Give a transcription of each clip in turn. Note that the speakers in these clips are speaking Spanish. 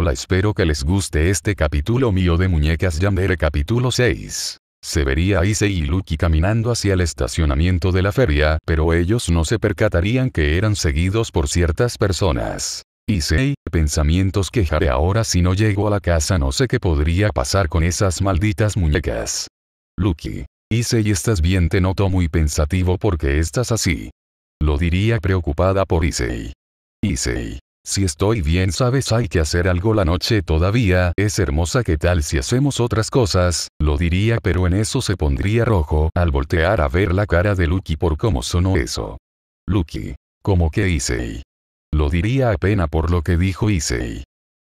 Hola espero que les guste este capítulo mío de Muñecas Yandere capítulo 6. Se vería a Issei y Lucky caminando hacia el estacionamiento de la feria, pero ellos no se percatarían que eran seguidos por ciertas personas. Issei, pensamientos quejaré ahora si no llego a la casa no sé qué podría pasar con esas malditas muñecas. Lucky. Issei estás bien te noto muy pensativo porque estás así. Lo diría preocupada por Issei. Issei. Si estoy bien sabes hay que hacer algo la noche todavía, es hermosa que tal si hacemos otras cosas, lo diría pero en eso se pondría rojo al voltear a ver la cara de Lucky por cómo sonó eso. Lucky. ¿Cómo que Issei? Lo diría apenas por lo que dijo Issei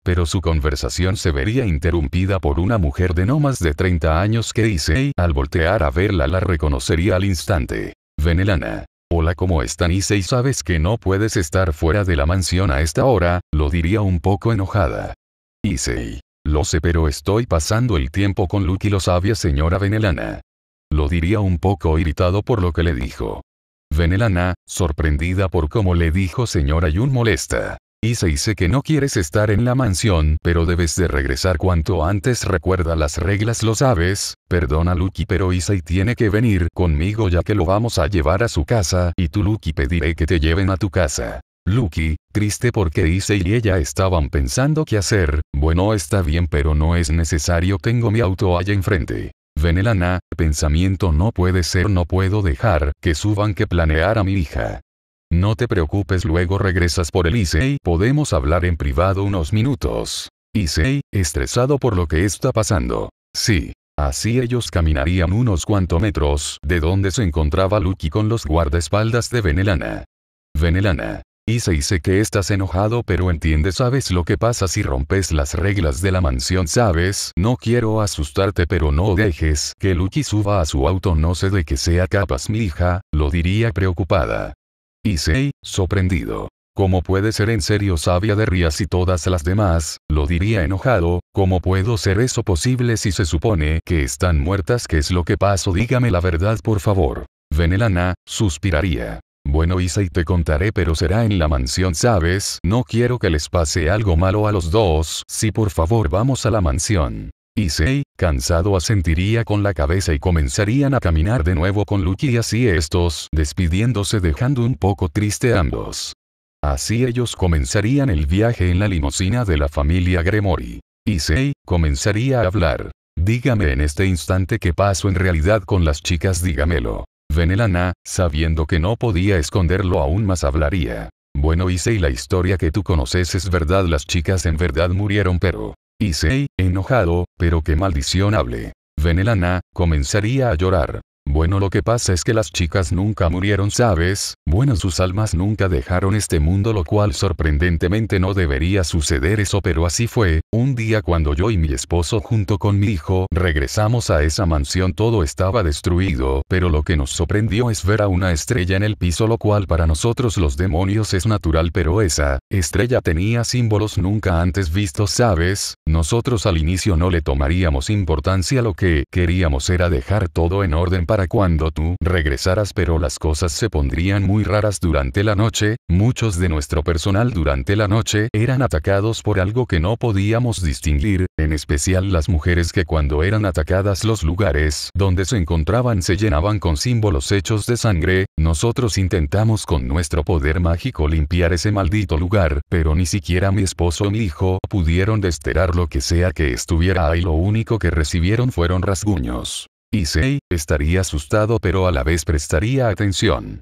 pero su conversación se vería interrumpida por una mujer de no más de 30 años que Issei, al voltear a verla la reconocería al instante. Venelana. Hola, ¿cómo están? Y sabes que no puedes estar fuera de la mansión a esta hora, lo diría un poco enojada. Issei. Lo sé, pero estoy pasando el tiempo con y lo sabia señora Venelana. Lo diría un poco irritado por lo que le dijo. Venelana, sorprendida por cómo le dijo señora Yun molesta y sé que no quieres estar en la mansión, pero debes de regresar cuanto antes recuerda las reglas lo sabes, perdona Lucky pero Ise tiene que venir conmigo ya que lo vamos a llevar a su casa, y tú Lucky pediré que te lleven a tu casa. Lucky, triste porque Ise y ella estaban pensando qué hacer, bueno está bien pero no es necesario tengo mi auto allá enfrente. Venelana, pensamiento no puede ser no puedo dejar que suban que planear a mi hija. No te preocupes luego regresas por el Issei e. podemos hablar en privado unos minutos. Issei, e, estresado por lo que está pasando. Sí. Así ellos caminarían unos cuantos metros de donde se encontraba Lucky con los guardaespaldas de Venelana. Venelana. Issei sé e, que estás enojado pero entiende sabes lo que pasa si rompes las reglas de la mansión sabes, no quiero asustarte pero no dejes que Lucky suba a su auto no sé de qué sea capaz mi hija, lo diría preocupada. Issei, sorprendido. ¿Cómo puede ser en serio sabia de Rías y todas las demás? Lo diría enojado, ¿cómo puedo ser eso posible si se supone que están muertas? ¿Qué es lo que pasó? Dígame la verdad por favor. Venelana, suspiraría. Bueno Issei te contaré pero será en la mansión sabes, no quiero que les pase algo malo a los dos, si por favor vamos a la mansión. Issei, cansado asentiría con la cabeza y comenzarían a caminar de nuevo con Lucky y así estos despidiéndose dejando un poco triste a ambos. Así ellos comenzarían el viaje en la limusina de la familia Gremori. Issei, comenzaría a hablar. Dígame en este instante qué pasó en realidad con las chicas dígamelo. Venelana, sabiendo que no podía esconderlo aún más hablaría. Bueno Issei la historia que tú conoces es verdad las chicas en verdad murieron pero, Issei, enojado, pero qué maldicionable. Venelana, comenzaría a llorar. Bueno lo que pasa es que las chicas nunca murieron sabes, bueno sus almas nunca dejaron este mundo lo cual sorprendentemente no debería suceder eso pero así fue, un día cuando yo y mi esposo junto con mi hijo regresamos a esa mansión todo estaba destruido, pero lo que nos sorprendió es ver a una estrella en el piso lo cual para nosotros los demonios es natural pero esa estrella tenía símbolos nunca antes vistos sabes, nosotros al inicio no le tomaríamos importancia lo que queríamos era dejar todo en orden para cuando tú regresaras pero las cosas se pondrían muy raras durante la noche, muchos de nuestro personal durante la noche eran atacados por algo que no podíamos distinguir, en especial las mujeres que cuando eran atacadas los lugares donde se encontraban se llenaban con símbolos hechos de sangre, nosotros intentamos con nuestro poder mágico limpiar ese maldito lugar, pero ni siquiera mi esposo o mi hijo pudieron desterrar lo que sea que estuviera ahí, lo único que recibieron fueron rasguños. Isei estaría asustado pero a la vez prestaría atención.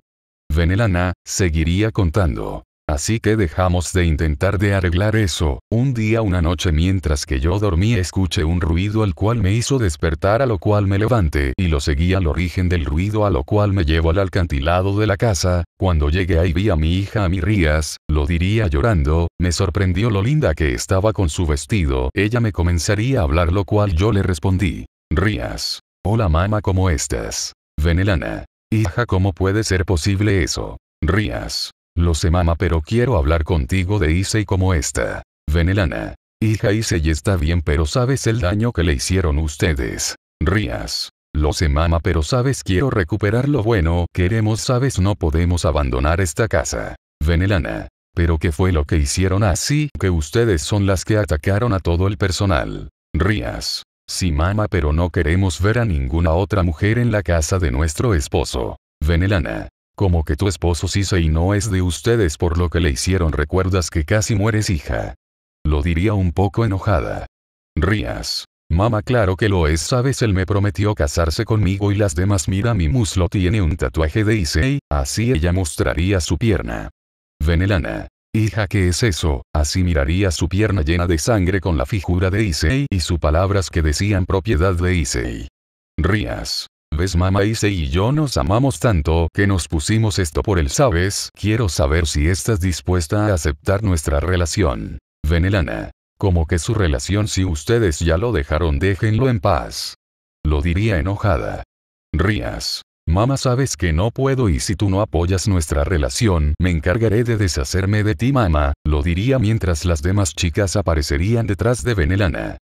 Venelana seguiría contando. Así que dejamos de intentar de arreglar eso. Un día una noche mientras que yo dormía escuché un ruido al cual me hizo despertar a lo cual me levanté y lo seguí al origen del ruido a lo cual me llevó al alcantilado de la casa. Cuando llegué ahí vi a mi hija a mi rías, lo diría llorando, me sorprendió lo linda que estaba con su vestido. Ella me comenzaría a hablar lo cual yo le respondí. Rías. Hola mamá, ¿cómo estás? Venelana. Hija, ¿cómo puede ser posible eso? Rías. Lo sé mama pero quiero hablar contigo de Issei como esta. Venelana. Hija Issei está bien pero sabes el daño que le hicieron ustedes. Rías. Lo sé mama pero sabes quiero recuperar lo bueno queremos sabes no podemos abandonar esta casa. Venelana. Pero qué fue lo que hicieron así que ustedes son las que atacaron a todo el personal. Rías. Sí mama pero no queremos ver a ninguna otra mujer en la casa de nuestro esposo. Venelana. Como que tu esposo sí y no es de ustedes por lo que le hicieron recuerdas que casi mueres hija. Lo diría un poco enojada. Rías. Mamá claro que lo es sabes él me prometió casarse conmigo y las demás mira mi muslo tiene un tatuaje de Isei, así ella mostraría su pierna. Venelana. Hija ¿qué es eso? Así miraría su pierna llena de sangre con la figura de Issei y sus palabras que decían propiedad de Isei. Rías. Ves mamá si y yo nos amamos tanto que nos pusimos esto por el sabes, quiero saber si estás dispuesta a aceptar nuestra relación. Venelana. Como que su relación si ustedes ya lo dejaron déjenlo en paz. Lo diría enojada. Rías. Mamá sabes que no puedo y si tú no apoyas nuestra relación me encargaré de deshacerme de ti mamá, lo diría mientras las demás chicas aparecerían detrás de Venelana.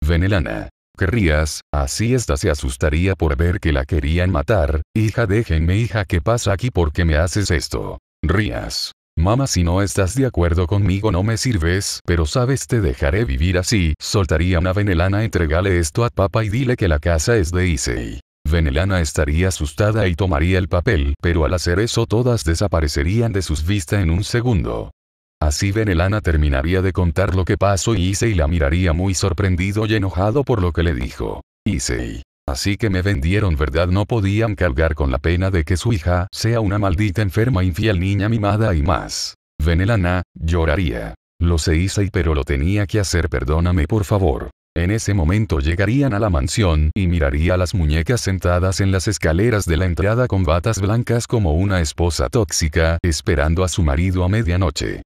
Venelana rías, así esta se asustaría por ver que la querían matar, hija déjenme hija ¿qué pasa aquí porque me haces esto? Rías. Mamá si no estás de acuerdo conmigo no me sirves, pero sabes te dejaré vivir así, soltaría una venelana entregale esto a papá y dile que la casa es de Issei. Venelana estaría asustada y tomaría el papel, pero al hacer eso todas desaparecerían de sus vistas en un segundo. Así Benelana terminaría de contar lo que pasó y Issei la miraría muy sorprendido y enojado por lo que le dijo. Issei. Así que me vendieron verdad no podían cargar con la pena de que su hija sea una maldita enferma infiel niña mimada y más. Benelana, lloraría. Lo sé Issei pero lo tenía que hacer perdóname por favor. En ese momento llegarían a la mansión y miraría a las muñecas sentadas en las escaleras de la entrada con batas blancas como una esposa tóxica, esperando a su marido a medianoche.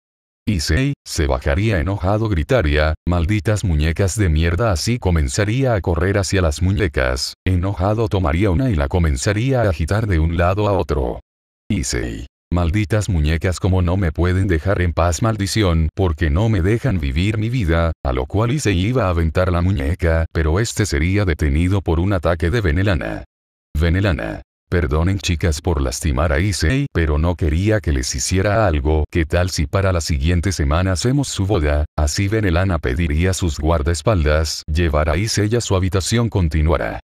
Issei, se bajaría enojado gritaría, malditas muñecas de mierda así comenzaría a correr hacia las muñecas, enojado tomaría una y la comenzaría a agitar de un lado a otro. Issei. Malditas muñecas como no me pueden dejar en paz maldición porque no me dejan vivir mi vida, a lo cual se iba a aventar la muñeca, pero este sería detenido por un ataque de Venelana. Venelana. Perdonen chicas por lastimar a Issei, pero no quería que les hiciera algo, ¿qué tal si para la siguiente semana hacemos su boda? Así Benelana pediría sus guardaespaldas, llevar a Issei a su habitación continuará.